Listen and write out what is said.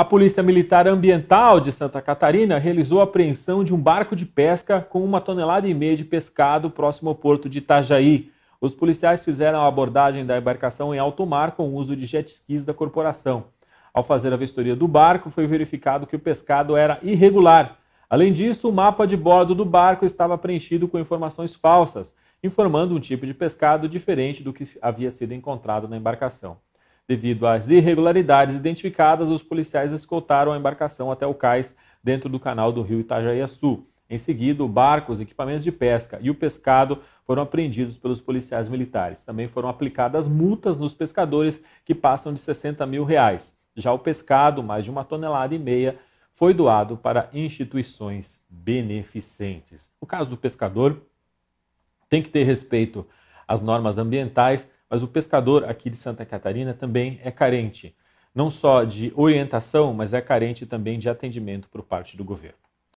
A Polícia Militar Ambiental de Santa Catarina realizou a apreensão de um barco de pesca com uma tonelada e meia de pescado próximo ao porto de Itajaí. Os policiais fizeram a abordagem da embarcação em alto mar com o uso de jet skis da corporação. Ao fazer a vistoria do barco, foi verificado que o pescado era irregular. Além disso, o mapa de bordo do barco estava preenchido com informações falsas, informando um tipo de pescado diferente do que havia sido encontrado na embarcação. Devido às irregularidades identificadas, os policiais escoltaram a embarcação até o cais dentro do canal do rio Itajaiaçu. Em seguida, o barco, os equipamentos de pesca e o pescado foram apreendidos pelos policiais militares. Também foram aplicadas multas nos pescadores, que passam de 60 mil reais. Já o pescado, mais de uma tonelada e meia, foi doado para instituições beneficentes. O caso do pescador tem que ter respeito as normas ambientais, mas o pescador aqui de Santa Catarina também é carente, não só de orientação, mas é carente também de atendimento por parte do governo.